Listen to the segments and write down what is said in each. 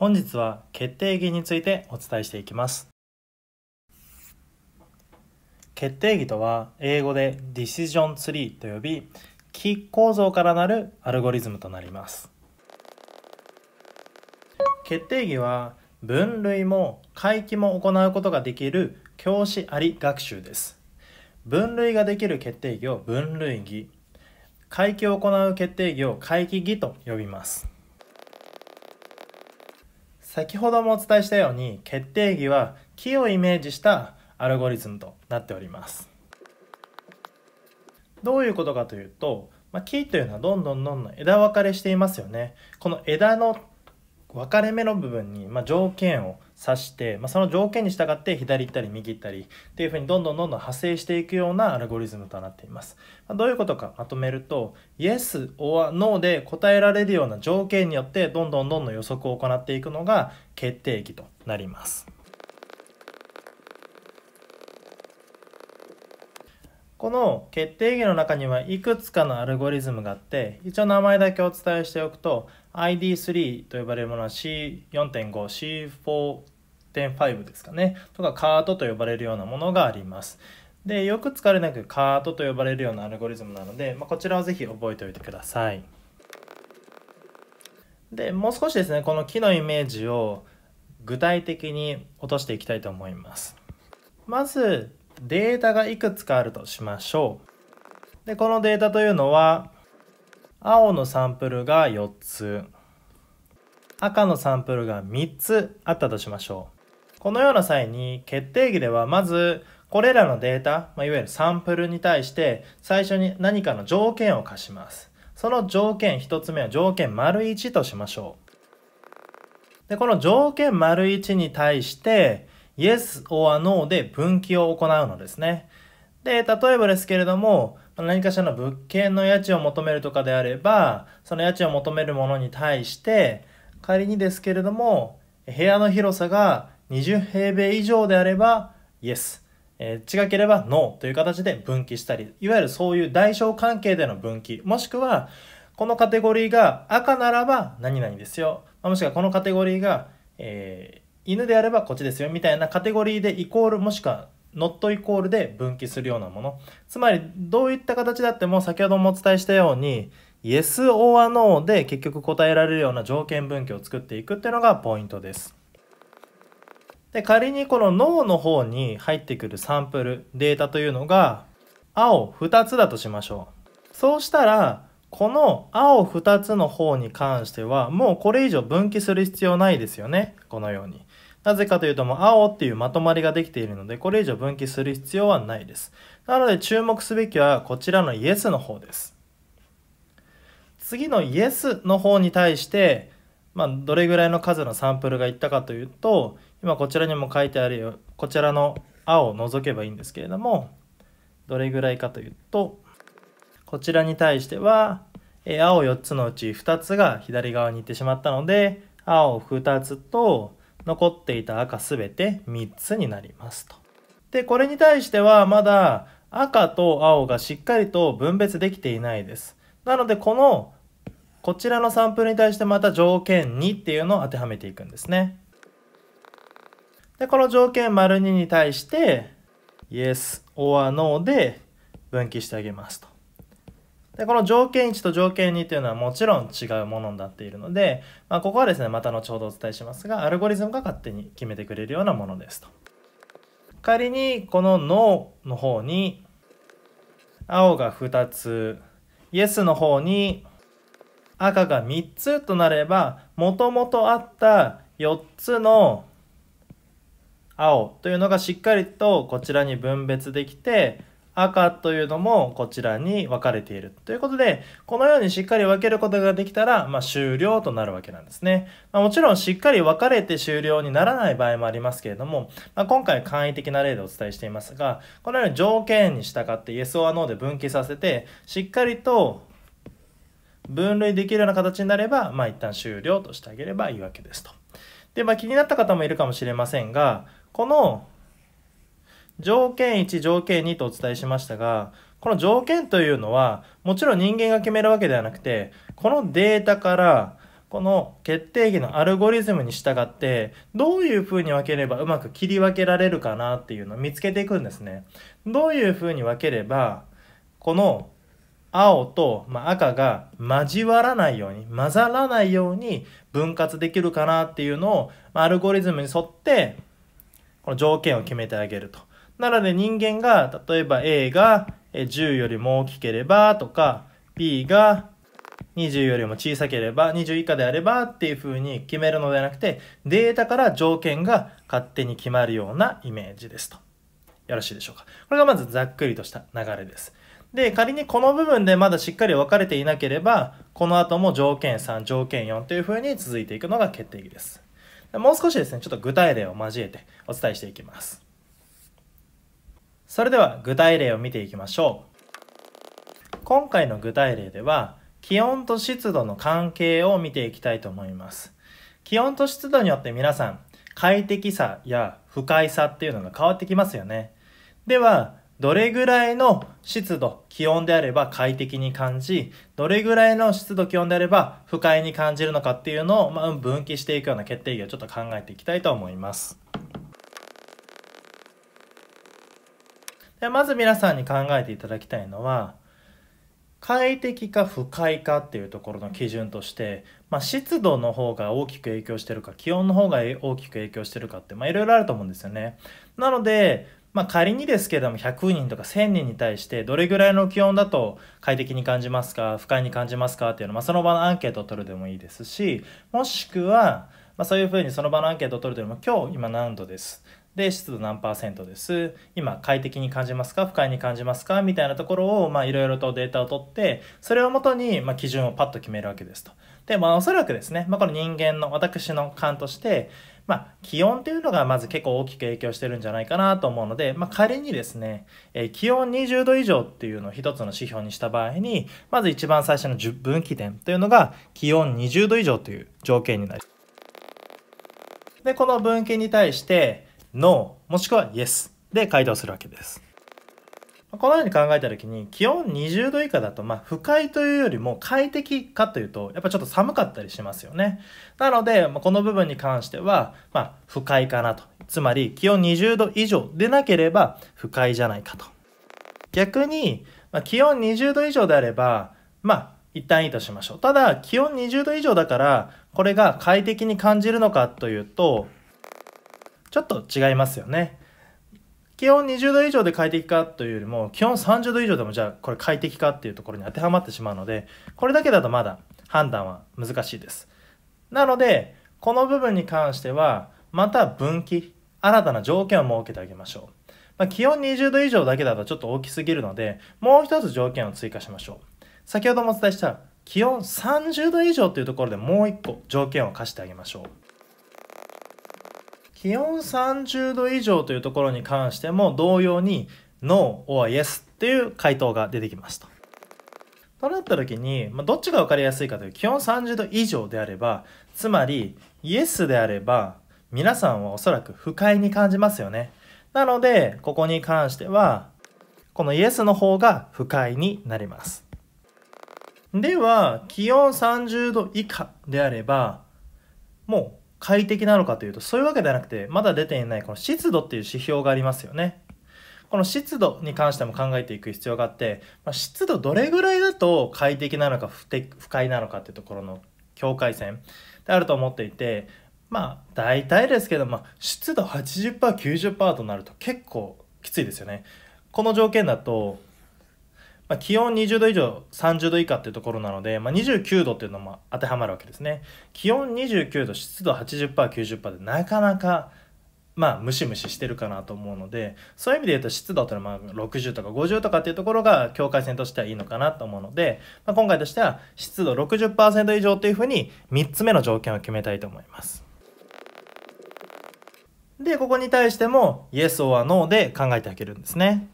本日は決定義についてお伝えしていきます決定義とは英語でディシジョンツリーと呼び木構造からなるアルゴリズムとなります決定義は分類も回帰も行うことができる教師あり学習です分類ができる決定義を分類義回帰を行う決定義を回帰義と呼びます先ほどもお伝えしたように決定義は木をイメージしたアルゴリズムとなっておりますどういうことかというと、まあ、木というのはどんどんどんどん枝分かれしていますよねこの枝の分かれ目の部分に、まあ、条件を指して、まあ、その条件に従って左行ったり右行ったりっていうふうにどんどんどんどん派生していくようなアルゴリズムとなっています。まあ、どういうことかまとめると Yes or No で答えられるような条件によってどんどんどんどん予測を行っていくのが決定機となります。この決定義の中にはいくつかのアルゴリズムがあって一応名前だけお伝えしておくと ID3 と呼ばれるものは C4.5C4.5 ですかねとかカートと呼ばれるようなものがありますでよく使われなくカートと呼ばれるようなアルゴリズムなので、まあ、こちらをぜひ覚えておいてくださいでもう少しですねこの木のイメージを具体的に落としていきたいと思いますまずデータがいくつかあるとしましょう。で、このデータというのは、青のサンプルが4つ、赤のサンプルが3つあったとしましょう。このような際に決定義ではまずこれらのデータ、まいわゆるサンプルに対して最初に何かの条件を課します。その条件一つ目は条件丸一としましょう。で、この条件丸一に対して yes or no で分岐を行うのですね。で、例えばですけれども、何かしらの物件の家賃を求めるとかであれば、その家賃を求めるものに対して、仮にですけれども、部屋の広さが20平米以上であれば、yes。えー、違ければ no という形で分岐したり、いわゆるそういう代償関係での分岐、もしくは、このカテゴリーが赤ならば何々ですよ。もしくはこのカテゴリーが、えー犬であればこっちですよみたいなカテゴリーでイコールもしくはノットイコールで分岐するようなもの。つまり、どういった形だっても先ほどもお伝えしたように、Yes or No で結局答えられるような条件分岐を作っていくっていうのがポイントです。で、仮にこの No の方に入ってくるサンプル、データというのが、青2つだとしましょう。そうしたら、この青2つの方に関しては、もうこれ以上分岐する必要ないですよね。このように。なぜかというともう青っていうまとまりができているので、これ以上分岐する必要はないです。なので注目すべきはこちらの Yes の方です。次の Yes の方に対して、まあ、どれぐらいの数のサンプルがいったかというと、今こちらにも書いてあるよ、こちらの青を除けばいいんですけれども、どれぐらいかというと、こちらに対しては、え青4つのうち2つが左側に行ってしまったので、青2つと、残っていた赤すべて3つになりますと。で、これに対してはまだ赤と青がしっかりと分別できていないです。なのでこのこちらのサンプルに対してまた条件2っていうのを当てはめていくんですね。で、この条件2に対して Yes or No で分岐してあげますと。でこの条件1と条件2というのはもちろん違うものになっているので、まあ、ここはですねまた後ほどお伝えしますがアルゴリズムが勝手に決めてくれるようなものですと仮にこの NO の方に青が2つ Yes の方に赤が3つとなればもともとあった4つの青というのがしっかりとこちらに分別できて赤というのもこちらに分かれているということで、このようにしっかり分けることができたら、まあ、終了となるわけなんですね。まあ、もちろんしっかり分かれて終了にならない場合もありますけれども、まあ、今回簡易的な例でお伝えしていますが、このように条件に従って Yes or No で分岐させて、しっかりと分類できるような形になれば、まあ、一旦終了としてあげればいいわけですと。で、まあ、気になった方もいるかもしれませんが、この条件1、条件2とお伝えしましたが、この条件というのは、もちろん人間が決めるわけではなくて、このデータから、この決定義のアルゴリズムに従って、どういう風に分ければうまく切り分けられるかなっていうのを見つけていくんですね。どういう風に分ければ、この青と赤が交わらないように、混ざらないように分割できるかなっていうのを、アルゴリズムに沿って、この条件を決めてあげると。なので人間が、例えば A が10よりも大きければとか、B が20よりも小さければ、20以下であればっていう風に決めるのではなくて、データから条件が勝手に決まるようなイメージですと。よろしいでしょうか。これがまずざっくりとした流れです。で、仮にこの部分でまだしっかり分かれていなければ、この後も条件3、条件4という風に続いていくのが決定義です。もう少しですね、ちょっと具体例を交えてお伝えしていきます。それでは具体例を見ていきましょう。今回の具体例では、気温と湿度の関係を見ていきたいと思います。気温と湿度によって皆さん、快適さや不快さっていうのが変わってきますよね。では、どれぐらいの湿度、気温であれば快適に感じ、どれぐらいの湿度、気温であれば不快に感じるのかっていうのを、まあ、分岐していくような決定義をちょっと考えていきたいと思います。でまず皆さんに考えていただきたいのは、快適か不快かっていうところの基準として、まあ、湿度の方が大きく影響してるか気温の方が大きく影響してるかっていろいろあると思うんですよね。なので、まあ、仮にですけども100人とか1000人に対してどれぐらいの気温だと快適に感じますか不快に感じますかっていうのは、まあ、その場のアンケートを取るでもいいですしもしくは、まあ、そういうふうにその場のアンケートを取るでも今日今何度ですで湿度何パーセントです今快適に感じますか不快に感じますかみたいなところをいろいろとデータを取ってそれをもとに、ま基準をパッと決めるわけですと。で、まあ、おそらくですね、まあ、この人間の私の勘として、まあ、気温っていうのがまず結構大きく影響してるんじゃないかなと思うので、まあ、仮にですね、えー、気温20度以上っていうのを一つの指標にした場合に、まず一番最初の10分岐点というのが気温20度以上という条件になります。で、この分岐に対して、No もしくは Yes で回答するわけです。このように考えた時に気温20度以下だとまあ不快というよりも快適かというとやっぱちょっと寒かったりしますよね。なのでこの部分に関してはまあ不快かなと。つまり気温20度以上でなければ不快じゃないかと。逆に、まあ、気温20度以上であればまあ一旦いいとしましょう。ただ気温20度以上だからこれが快適に感じるのかというとちょっと違いますよね。気温20度以上で快適かというよりも、気温30度以上でもじゃあこれ快適かっていうところに当てはまってしまうので、これだけだとまだ判断は難しいです。なので、この部分に関しては、また分岐、新たな条件を設けてあげましょう。まあ、気温20度以上だけだとちょっと大きすぎるので、もう一つ条件を追加しましょう。先ほどもお伝えした気温30度以上というところでもう一個条件を課してあげましょう。気温30度以上というところに関しても同様に No or Yes っていう回答が出てきますと。となった時に、まあ、どっちが分かりやすいかという気温30度以上であれば、つまり Yes であれば皆さんはおそらく不快に感じますよね。なので、ここに関しては、この Yes の方が不快になります。では、気温30度以下であれば、もう快適なのかというと、そういうわけではなくて、まだ出ていないこの湿度っていう指標がありますよね。この湿度に関しても考えていく必要があって、まあ、湿度どれぐらいだと快適なのか不不快なのかっていうところの境界線であると思っていて、まあ大体ですけど、まあ、湿度80%、90%となると結構きついですよね。この条件だと、まあ、気温20度以上30度以下っていうところなので、まあ、29度っていうのも当てはまるわけですね気温29度湿度 80%90% でなかなかまあ、ムシムシしてるかなと思うので、そういう意味で言うと湿度というのはまあ60とか50とかっていうところが境界線としてはいいのかなと思うので、まあ、今回としては湿度60%以上というふうに3つ目の条件を決めたいと思います。で、ここに対しても Yes or No で考えてあげるんですね。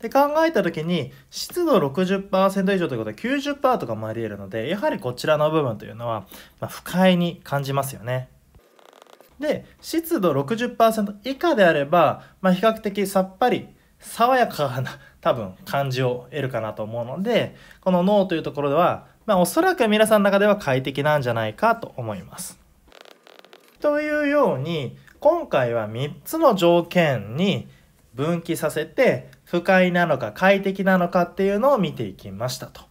で考えた時に湿度60%以上ということは90%とかもあり得るのでやはりこちらの部分というのは、まあ、不快に感じますよね。で湿度60%以下であれば、まあ、比較的さっぱり爽やかな多分感じを得るかなと思うのでこの脳というところでは、まあ、おそらく皆さんの中では快適なんじゃないかと思います。というように今回は3つの条件に分岐させて不快なのか快適なのかっていうのを見ていきましたと。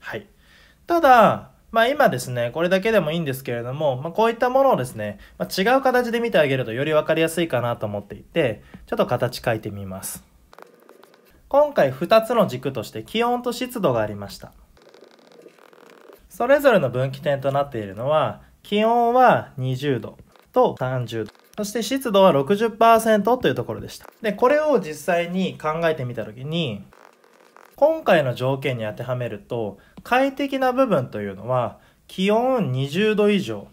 はい。ただ、まあ今ですね、これだけでもいいんですけれども、まあ、こういったものをですね、まあ、違う形で見てあげるとより分かりやすいかなと思っていて、ちょっと形変えてみます。今回2つの軸として気温と湿度がありました。それぞれの分岐点となっているのは、気温は20度と30度。そして湿度は60%というところでした。で、これを実際に考えてみたときに、今回の条件に当てはめると、快適な部分というのは、気温20度以上。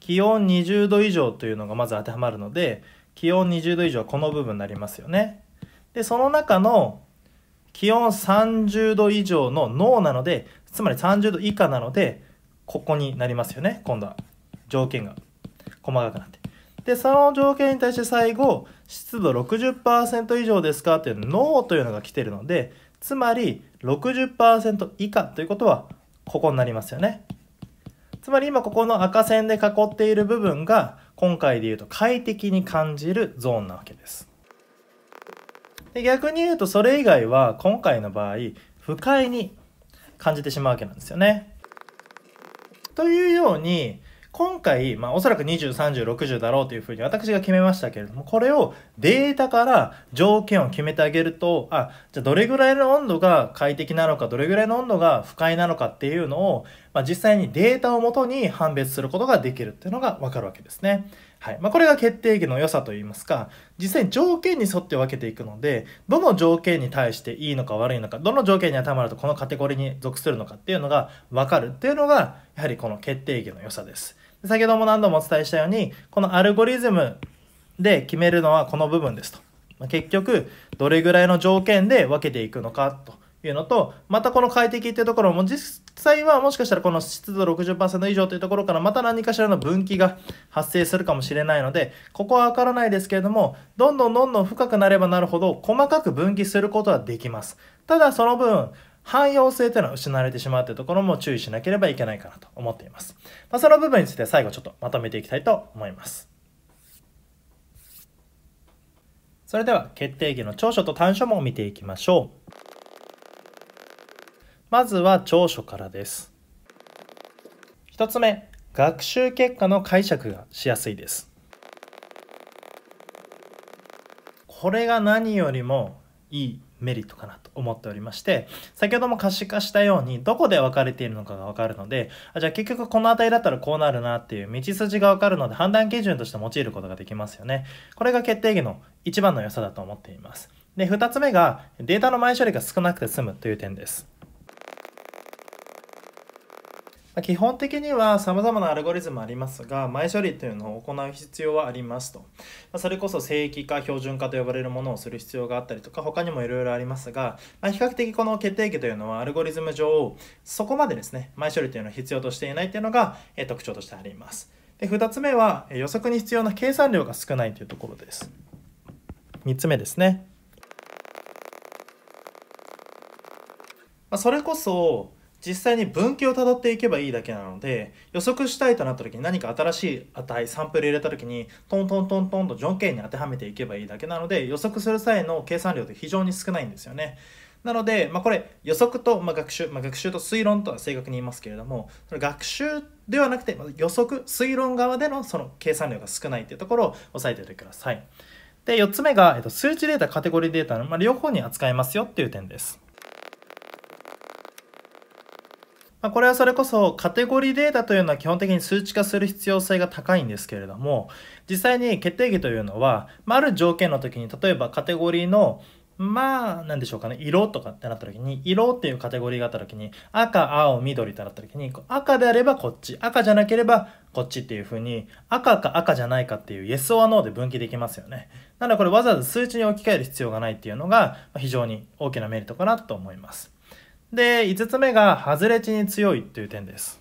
気温20度以上というのがまず当てはまるので、気温20度以上はこの部分になりますよね。で、その中の気温30度以上の脳なので、つまり30度以下なので、ここになりますよね、今度は。条件が細かくなって。で、その条件に対して最後、湿度60%以上ですかっていうノーというのが来てるので、つまり60%以下ということは、ここになりますよね。つまり今ここの赤線で囲っている部分が、今回で言うと快適に感じるゾーンなわけです。で逆に言うとそれ以外は今回の場合不快に感じてしまうわけなんですよね。というように今回、まあ、おそらく20、30、60だろうというふうに私が決めましたけれども、これをデータから条件を決めてあげると、あ、じゃあどれぐらいの温度が快適なのか、どれぐらいの温度が不快なのかっていうのを、まあ、実際にデータをもとに判別することができるっていうのがわかるわけですね。はい。まあ、これが決定義の良さといいますか、実際に条件に沿って分けていくので、どの条件に対していいのか悪いのか、どの条件に当てはまるとこのカテゴリーに属するのかっていうのがわかるっていうのが、やはりこの決定義の良さです。先ほども何度もお伝えしたように、このアルゴリズムで決めるのはこの部分ですと。まあ、結局、どれぐらいの条件で分けていくのかというのと、またこの快適っていうところも実際はもしかしたらこの湿度60%以上というところからまた何かしらの分岐が発生するかもしれないので、ここはわからないですけれども、どんどんどんどん深くなればなるほど細かく分岐することはできます。ただその分、汎用性というのは失われてしまうというところも注意しなければいけないかなと思っています。まあ、その部分について最後ちょっとまとめていきたいと思います。それでは決定義の長所と短所も見ていきましょう。まずは長所からです。一つ目、学習結果の解釈がしやすいです。これが何よりもいいメリットかなと。思っておりまして、先ほども可視化したように、どこで分かれているのかが分かるので、あじゃあ結局この値だったらこうなるなっていう道筋が分かるので、判断基準として用いることができますよね。これが決定義の一番の良さだと思っています。で、2つ目が、データの前処理が少なくて済むという点です。基本的にはさまざまなアルゴリズムありますが、前処理というのを行う必要はありますと。まそれこそ正規化、標準化と呼ばれるものをする必要があったりとか、他にもいろいろありますが、まあ、比較的この決定機というのはアルゴリズム上、そこまでですね、前処理というのは必要としていないというのが、え特徴としてあります。で、2つ目は予測に必要な計算量が少ないというところです。3つ目ですね。まあ、それこそ実際に分岐をたどっていけばいいだけなので予測したいとなった時に何か新しい値サンプル入れた時にトントントントンと条件に当てはめていけばいいだけなので予測する際の計算量って非常に少ないんですよね。なので、まあ、これ予測と、まあ、学習、まあ、学習と推論とは正確に言いますけれどもその学習ではなくて予測推論側でのその計算量が少ないっていうところを押さえておいてください。で4つ目が、えっと、数値データカテゴリーデータの、まあ、両方に扱えますよっていう点です。まあ、これはそれこそカテゴリーデータというのは基本的に数値化する必要性が高いんですけれども実際に決定義というのは、まあ、ある条件の時に例えばカテゴリーのまあ、なんでしょうかね。色とかってなった時に、色っていうカテゴリーがあった時に、赤、青、緑ってなった時に、赤であればこっち、赤じゃなければこっちっていう風に、赤か赤じゃないかっていう Yes or No で分岐できますよね。なのでこれわざわざ数値に置き換える必要がないっていうのが、非常に大きなメリットかなと思います。で、五つ目が、外れ値に強いっていう点です。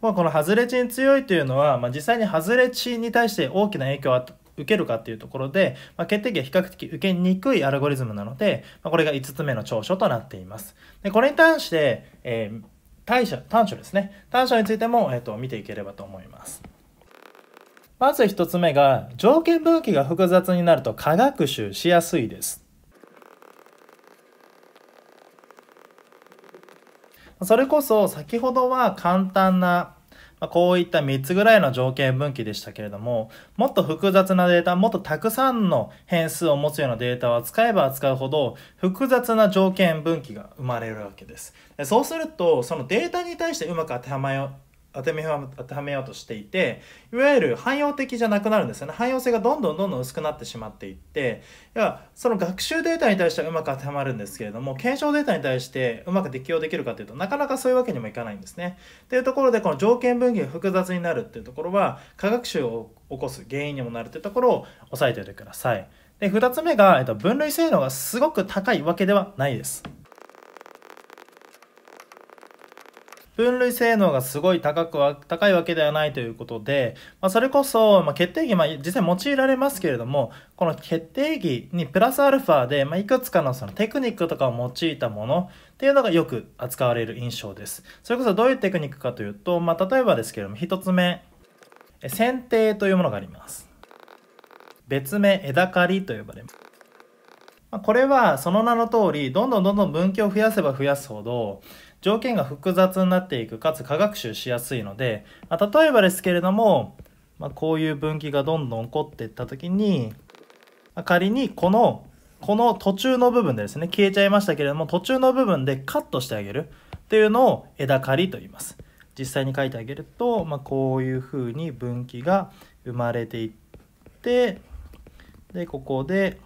まあ、この外れ値に強いというのは、まあ、実際に外れ値に対して大きな影響を受けるかっていうところで、まあ、決定機は比較的受けにくいアルゴリズムなので、まあ、これが五つ目の長所となっています。でこれに対して、えー、対処、短所ですね。短所についても、えーと、見ていければと思います。まず一つ目が、条件分岐が複雑になると科学習しやすいです。それこそ先ほどは簡単なまこういった3つぐらいの条件分岐でしたけれども、もっと複雑なデータ、もっとたくさんの変数を持つようなデータを扱えば扱うほど、複雑な条件分岐が生まれるわけです。そうすると、そのデータに対してうまく当てはま当てはめようとしていていわゆる汎用的じゃなくなるんですよね汎用性がどんどんどんどん薄くなってしまっていって要はその学習データに対してはうまく当てはまるんですけれども検証データに対してうまく適用できるかというとなかなかそういうわけにもいかないんですね。というところでこの条件分岐が複雑になるっていうところは科学習を起こす原因にもなるというところを押さえておいてください。で2つ目が、えっと、分類性能がすごく高いわけではないです。分類性能がすごい高くは、高いわけではないということで、まあ、それこそ、まあ、決定義、まあ、実際用いられますけれども、この決定義にプラスアルファで、まあ、いくつかのそのテクニックとかを用いたものっていうのがよく扱われる印象です。それこそどういうテクニックかというと、まあ、例えばですけれども、一つ目、剪定というものがあります。別名、枝刈りと呼ばれます。これはその名の通り、どんどんどんどん分岐を増やせば増やすほど、条件が複雑になっていくかつ科学習しやすいので、まあ、例えばですけれども、まあ、こういう分岐がどんどん起こっていった時に、まあ、仮にこのこの途中の部分でですね消えちゃいましたけれども途中の部分でカットしてあげるっていうのを枝刈りと言います。実際に書いてあげると、まあ、こういうふうに分岐が生まれていってでここで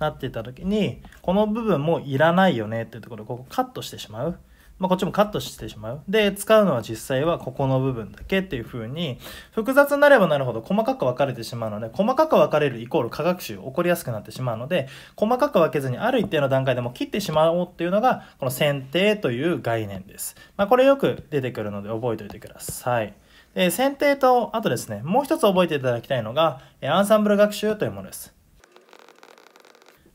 なってた時にこの部分もいらないよねっていうところをここカットしてしまう。まあ、こっちもカットしてしまう。で、使うのは実際はここの部分だけっていう風に、複雑になればなるほど細かく分かれてしまうので、細かく分かれるイコール化学習起こりやすくなってしまうので、細かく分けずにある一定の段階でも切ってしまおうっていうのが、この選定という概念です。まあ、これよく出てくるので覚えておいてください。で、選定と、あとですね、もう一つ覚えていただきたいのが、アンサンブル学習というものです。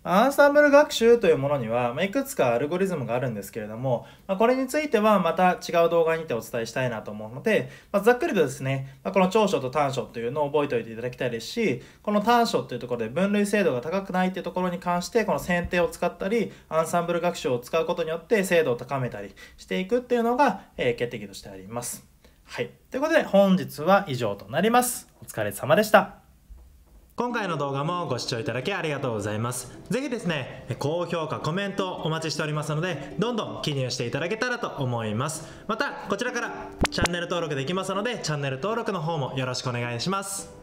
アンサンブル学習というものには、まいくつかアルゴリズムがあるんですけれども、まこれについてはまた違う動画にてお伝えしたいなと思うので、まざっくりとですね、まこの長所と短所というのを覚えておいていただきたいですし、この短所というところで分類精度が高くないというところに関して、この選定を使ったり、アンサンブル学習を使うことによって精度を高めたりしていくっていうのが、え決定機としてあります。はい。ということで本日は以上となります。お疲れ様でした。今回の動画もご視聴いただきありがとうございます。ぜひですね、高評価、コメントお待ちしておりますので、どんどん記入していただけたらと思います。また、こちらからチャンネル登録できますので、チャンネル登録の方もよろしくお願いします。